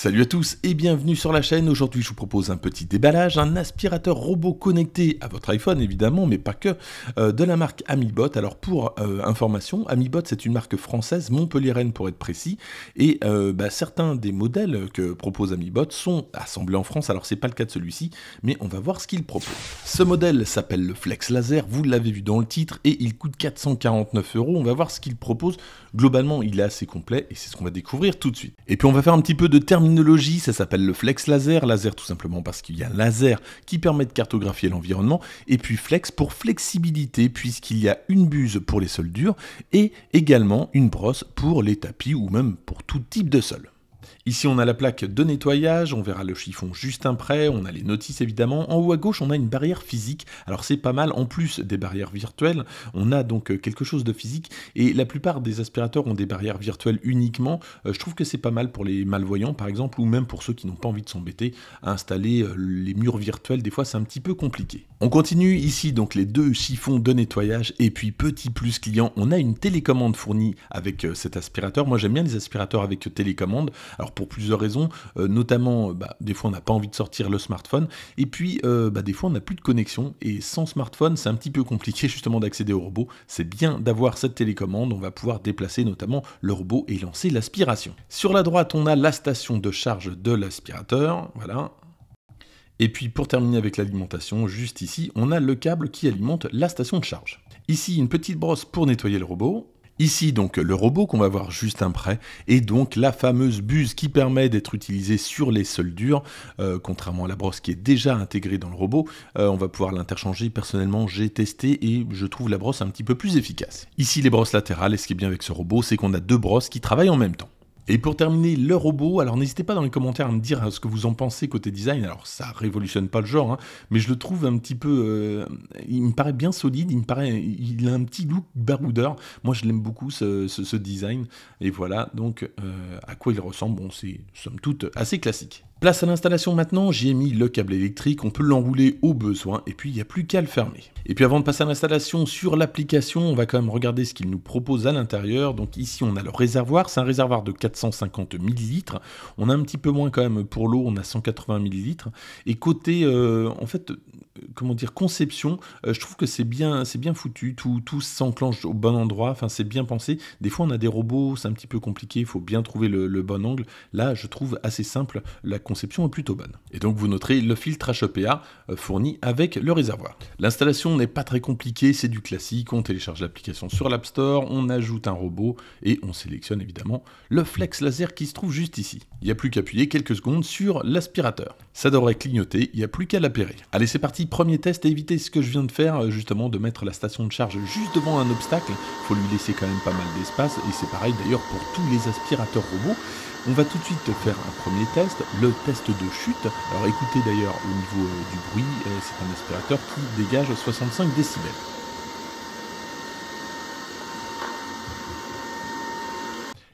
Salut à tous et bienvenue sur la chaîne. Aujourd'hui, je vous propose un petit déballage, un aspirateur robot connecté à votre iPhone évidemment, mais pas que, euh, de la marque Amibot. Alors pour euh, information, Amibot c'est une marque française, Montpellier-Rennes pour être précis, et euh, bah, certains des modèles que propose Amibot sont assemblés en France. Alors c'est pas le cas de celui-ci, mais on va voir ce qu'il propose. Ce modèle s'appelle le Flex Laser. Vous l'avez vu dans le titre et il coûte 449 euros. On va voir ce qu'il propose. Globalement, il est assez complet et c'est ce qu'on va découvrir tout de suite. Et puis on va faire un petit peu de terme Technologie, ça s'appelle le flex laser, laser tout simplement parce qu'il y a laser qui permet de cartographier l'environnement, et puis flex pour flexibilité, puisqu'il y a une buse pour les sols durs, et également une brosse pour les tapis ou même pour tout type de sol. Ici, on a la plaque de nettoyage, on verra le chiffon juste après, on a les notices évidemment. En haut à gauche, on a une barrière physique. Alors c'est pas mal, en plus des barrières virtuelles, on a donc euh, quelque chose de physique. Et la plupart des aspirateurs ont des barrières virtuelles uniquement. Euh, je trouve que c'est pas mal pour les malvoyants par exemple, ou même pour ceux qui n'ont pas envie de s'embêter à installer euh, les murs virtuels. Des fois, c'est un petit peu compliqué. On continue ici donc les deux chiffons de nettoyage. Et puis petit plus client, on a une télécommande fournie avec cet aspirateur. Moi j'aime bien les aspirateurs avec télécommande. Alors pour plusieurs raisons, euh, notamment euh, bah, des fois on n'a pas envie de sortir le smartphone, et puis euh, bah, des fois on n'a plus de connexion, et sans smartphone c'est un petit peu compliqué justement d'accéder au robot, c'est bien d'avoir cette télécommande, on va pouvoir déplacer notamment le robot et lancer l'aspiration. Sur la droite on a la station de charge de l'aspirateur, voilà, et puis pour terminer avec l'alimentation, juste ici, on a le câble qui alimente la station de charge. Ici, une petite brosse pour nettoyer le robot. Ici donc le robot qu'on va voir juste après et donc la fameuse buse qui permet d'être utilisée sur les sols durs, euh, contrairement à la brosse qui est déjà intégrée dans le robot, euh, on va pouvoir l'interchanger, personnellement j'ai testé et je trouve la brosse un petit peu plus efficace. Ici les brosses latérales et ce qui est bien avec ce robot c'est qu'on a deux brosses qui travaillent en même temps. Et pour terminer, le robot, alors n'hésitez pas dans les commentaires à me dire euh, ce que vous en pensez côté design, alors ça révolutionne pas le genre, hein, mais je le trouve un petit peu, euh, il me paraît bien solide, il me paraît, il a un petit look baroudeur, moi je l'aime beaucoup ce, design, et voilà donc euh, à quoi il ressemble, bon c'est somme toute assez classique. Place à l'installation maintenant, j'ai mis le câble électrique, on peut l'enrouler au besoin et puis il n'y a plus qu'à le fermer. Et puis avant de passer à l'installation sur l'application, on va quand même regarder ce qu'il nous propose à l'intérieur. Donc ici on a le réservoir, c'est un réservoir de 450 millilitres, On a un petit peu moins quand même pour l'eau, on a 180 millilitres Et côté euh, en fait euh, comment dire conception, euh, je trouve que c'est bien c'est bien foutu, tout tout s'enclenche au bon endroit, enfin c'est bien pensé. Des fois on a des robots, c'est un petit peu compliqué, il faut bien trouver le, le bon angle. Là, je trouve assez simple la conception est plutôt bonne. Et donc vous noterez le filtre HEPA euh, fourni avec le réservoir. L'installation n'est pas très compliquée, c'est du classique, on télécharge l'application sur l'App Store, on ajoute un robot et on sélectionne évidemment le flex laser qui se trouve juste ici. Il n'y a plus qu'à appuyer quelques secondes sur l'aspirateur. Ça devrait clignoter, il n'y a plus qu'à l'appairer. Allez c'est parti, premier test, Éviter ce que je viens de faire, euh, justement de mettre la station de charge juste devant un obstacle, faut lui laisser quand même pas mal d'espace et c'est pareil d'ailleurs pour tous les aspirateurs robots. On va tout de suite faire un premier test, le test de chute. Alors écoutez d'ailleurs au niveau euh, du bruit, euh, c'est un aspirateur qui dégage 65 décibels.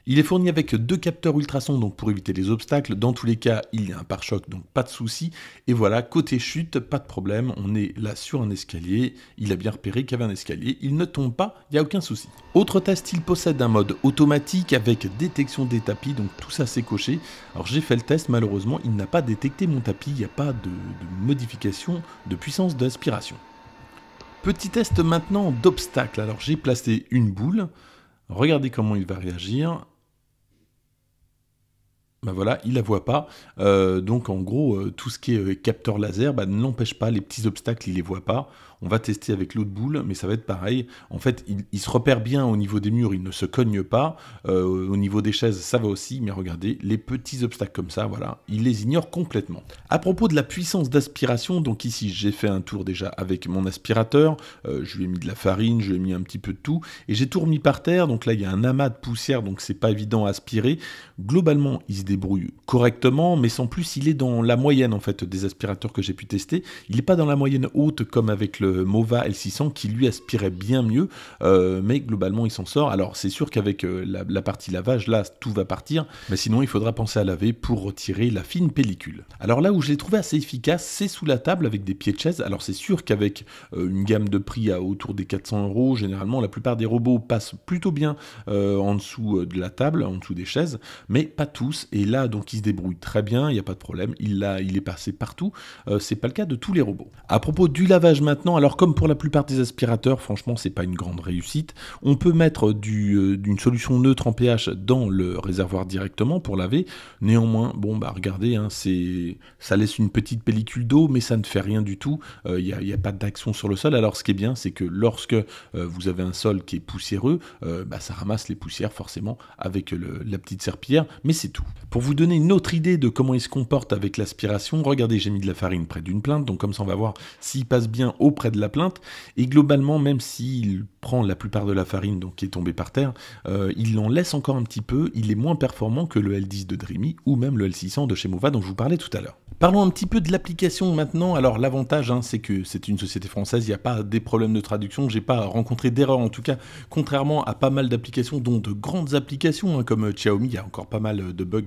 Il est fourni avec deux capteurs ultrasons donc pour éviter les obstacles. Dans tous les cas, il y a un pare-choc donc pas de souci. Et voilà, côté chute, pas de problème. On est là sur un escalier. Il a bien repéré qu'il y avait un escalier. Il ne tombe pas, il n'y a aucun souci. Autre test, il possède un mode automatique avec détection des tapis. Donc tout ça c'est coché. Alors j'ai fait le test, malheureusement, il n'a pas détecté mon tapis. Il n'y a pas de, de modification de puissance d'aspiration. Petit test maintenant d'obstacle. Alors j'ai placé une boule. Regardez comment il va réagir. Ben voilà, il la voit pas. Euh, donc en gros, euh, tout ce qui est euh, capteur laser ben, n'empêche pas, les petits obstacles, il les voit pas on va tester avec l'autre boule, mais ça va être pareil. En fait, il, se repère bien au niveau des murs, il ne se cogne pas. Euh, au niveau des chaises, ça va aussi, mais regardez, les petits obstacles comme ça, voilà, il les ignore complètement. À propos de la puissance d'aspiration, donc ici j'ai fait un tour déjà avec mon aspirateur, euh, je lui ai mis de la farine, je lui ai mis un petit peu de tout, et j'ai tout remis par terre, donc là il y a un amas de poussière, donc c'est pas évident à aspirer. Globalement, il se débrouille correctement, mais sans plus, il est dans la moyenne en fait des aspirateurs que j'ai pu tester. Il n'est pas dans la moyenne haute comme avec le euh, Mova L600 qui lui aspirait bien mieux, euh, mais globalement il s'en sort. Alors c'est sûr qu'avec euh, la, partie lavage, là tout va partir, mais sinon il faudra penser à laver pour retirer la fine pellicule. Alors là où je l'ai trouvé assez efficace, c'est sous la table avec des pieds de chaise. Alors c'est sûr qu'avec une gamme de prix à autour des 400 euros, généralement la plupart des robots passent plutôt bien en dessous de la table, en dessous des chaises, mais pas tous. Et là donc il se débrouille très bien, il n'y a pas de problème, il, l'a, il est passé partout. c'est pas le cas de tous les robots. À propos du lavage maintenant, alors comme pour la plupart des aspirateurs, franchement, c'est pas une grande réussite. On peut mettre euh, d'une solution neutre en pH dans le réservoir directement pour laver. Néanmoins, bon bah regardez, hein, ça laisse une petite pellicule d'eau, mais ça ne fait rien du tout. Il euh, n'y a, pas d'action sur le sol. Alors ce qui est bien, c'est que lorsque euh, vous avez un sol qui est poussiéreux, bah, ça ramasse les poussières forcément avec la petite serpillière, mais c'est tout. Pour vous donner une autre idée de comment il se comporte avec l'aspiration, regardez, j'ai mis de la farine près d'une plainte, donc comme ça on va voir s'il passe bien auprès de la plainte. Et globalement, même s'il prend la plupart de la farine donc, qui est tombée par terre, euh, il en laisse encore un petit peu. Il est moins performant que le L10 de Dreamy ou même le L600 de chez Mova dont je vous parlais tout à l'heure. Parlons un petit peu de l'application maintenant. Alors l'avantage, hein, c'est que c'est une société française, il n'y a pas des problèmes de traduction, j'ai pas rencontré d'erreur en tout cas, contrairement à pas mal d'applications, dont de grandes applications hein, comme euh, Xiaomi, il y a encore pas mal euh, de bugs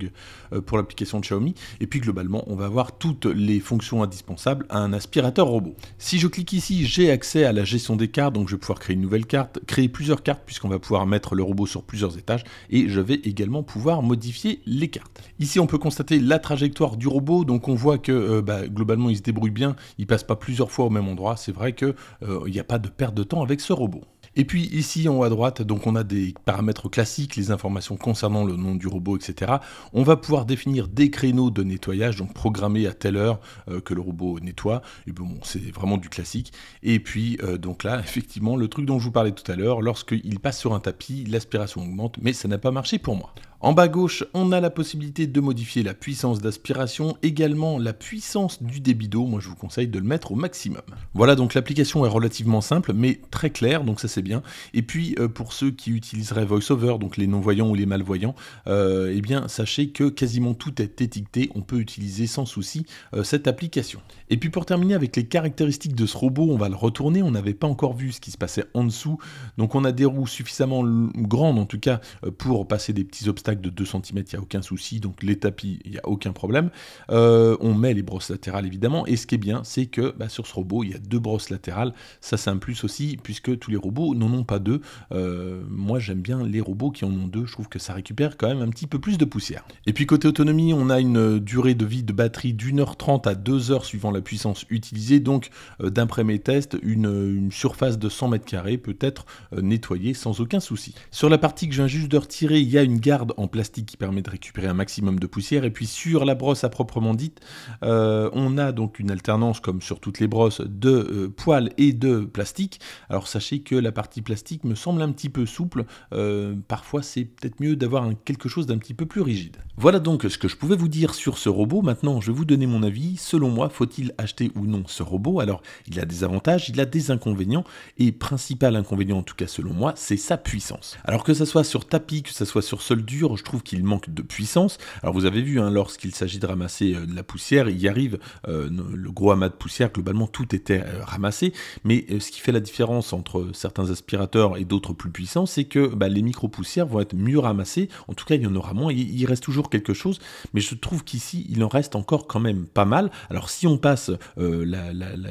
pour l'application de Xiaomi. Et puis globalement, on va avoir toutes les fonctions indispensables à un aspirateur robot. Si je clique ici, Ici, j'ai accès à la gestion des cartes, donc je vais pouvoir créer une nouvelle carte, créer plusieurs cartes puisqu'on va pouvoir mettre le robot sur plusieurs étages et je vais également pouvoir modifier les cartes. Ici, on peut constater la trajectoire du robot, donc on voit que euh, bah, globalement, il se débrouille bien, il passe pas plusieurs fois au même endroit. C'est vrai qu'il euh, n'y a pas de perte de temps avec ce robot. Et puis ici en haut à droite, donc on a des paramètres classiques, les informations concernant le nom du robot, etc. On va pouvoir définir des créneaux de nettoyage, donc programmer à telle heure euh, que le robot nettoie. bon, c'est vraiment du classique. Et puis euh, donc là, effectivement, le truc dont je vous parlais tout à l'heure, lorsqu'il passe sur un tapis, l'aspiration augmente, mais ça n'a pas marché pour moi. En bas gauche, on a la possibilité de modifier la puissance d'aspiration, également la puissance du débit d'eau. Moi, je vous conseille de le mettre au maximum. Voilà, donc l'application est relativement simple, mais très claire. Donc ça, bien. Et puis, euh, pour ceux qui utiliseraient VoiceOver, donc les non-voyants ou les malvoyants, euh, eh bien, sachez que quasiment tout est étiqueté. On peut utiliser sans souci euh, cette application. Et puis, pour terminer avec les caractéristiques de ce robot, on va le retourner. On n'avait pas encore vu ce qui se passait en dessous. Donc, on a des roues suffisamment grandes, en tout cas, pour passer des petits obstacles de 2 cm. Il n'y a aucun souci. Donc, les tapis, il n'y a aucun problème. on met les brosses latérales, évidemment. Et ce qui est bien, c'est que bah, sur ce robot, il y a deux brosses latérales. Ça, c'est un plus aussi, puisque tous les robots non n'en ont pas deux. Euh, moi, j'aime bien les robots qui en ont deux. Je trouve que ça récupère quand même un petit peu plus de poussière. Et puis, côté autonomie, on a une durée de vie de batterie d'1h30 à 2 heures suivant la puissance utilisée. Donc, euh, d'après mes tests, une, surface de 100 mètres carrés peut être euh, nettoyée sans aucun souci. Sur la partie que je viens juste de retirer, il y a une garde en plastique qui permet de récupérer un maximum de poussière. Et puis, sur la brosse à proprement dite, on a donc une alternance, comme sur toutes les brosses, de poils et de plastique. Alors, sachez que la partie plastique me semble un petit peu souple. Euh, parfois, c'est peut-être mieux d'avoir quelque chose d'un petit peu plus rigide. Voilà donc ce que je pouvais vous dire sur ce robot. Maintenant, je vais vous donner mon avis. Selon moi, faut-il acheter ou non ce robot Alors, il a des avantages, il a des inconvénients. Et principal inconvénient, en tout cas selon moi, c'est sa puissance. Alors que ça soit sur tapis, que ça soit sur sol dur, je trouve qu'il manque de puissance. Alors vous avez vu, hein, lorsqu'il s'agit de ramasser euh, de la poussière, il y arrive euh, le gros amas de poussière. Globalement, tout était ramassé. Mais ce qui fait la différence entre certains aspirateurs et d'autres plus puissants, c'est que bah, les micro-poussières vont être mieux ramassées. En tout cas, il y en aura moins. Il, reste toujours quelque chose, mais je trouve qu'ici, il en reste encore quand même pas mal. Alors, si on passe euh,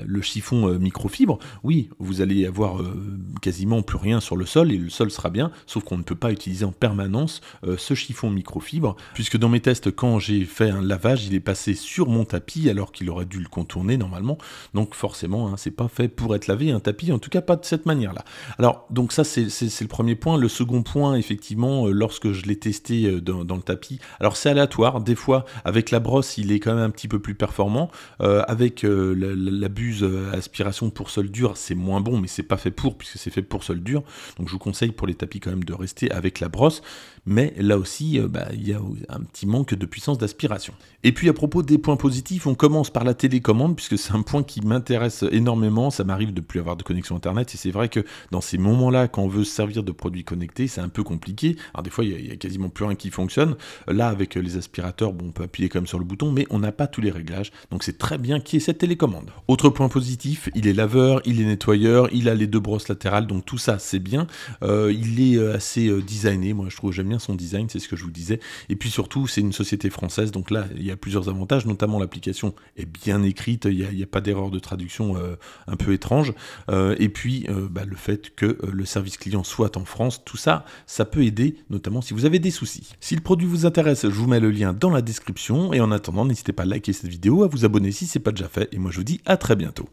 le chiffon euh, microfibre, oui, vous allez avoir euh, quasiment plus rien sur le sol et le sol sera bien, sauf qu'on ne peut pas utiliser en permanence ce chiffon microfibre, puisque dans mes tests, quand j'ai fait un lavage, il est passé sur mon tapis alors qu'il aurait dû le contourner normalement. Donc, forcément, hein, c'est pas fait pour être lavé un tapis, en tout cas pas de cette manière-là. Alors, donc ça, c'est le premier point. Le second point, effectivement, euh, lorsque je l'ai testé euh, dans, le tapis, alors c'est aléatoire. Des fois, avec la brosse, il est quand même un petit peu plus performant. Euh, avec la, la, buse aspiration pour sol dur, c'est moins bon, mais c'est pas fait pour, puisque c'est fait pour sol dur. Donc, je vous conseille pour les tapis quand même de rester avec la brosse mais là aussi, euh, bah, il y a un petit manque de puissance d'aspiration. Et puis à propos des points positifs, on commence par la télécommande, puisque c'est un point qui m'intéresse énormément. Ça m'arrive de ne plus avoir de connexion Internet, et c'est vrai que dans ces moments-là, quand on veut se servir de produits connectés, c'est un peu compliqué. Alors des fois, il n'y a, quasiment plus rien qui fonctionne. Là, avec euh, les aspirateurs, bon, on peut appuyer quand même sur le bouton, mais on n'a pas tous les réglages, donc c'est très bien qu'il y ait cette télécommande. Autre point positif, il est laveur, il est nettoyeur, il a les deux brosses latérales, donc tout ça, c'est bien. Euh, il est assez designé, moi je trouve, j'aime bien son design, c'est ce que je vous disais. Et puis surtout, c'est une société française, donc là, il y a plusieurs avantages, notamment l'application est bien écrite, il n'y a, pas d'erreur de traduction euh, un peu étrange. Euh, et puis, euh, bah, le fait que le service client soit en France, tout ça, ça peut aider, notamment si vous avez des soucis. Si le produit vous intéresse, je vous mets le lien dans la description. Et en attendant, n'hésitez pas à liker cette vidéo, à vous abonner si ce n'est pas déjà fait. Et moi, je vous dis à très bientôt.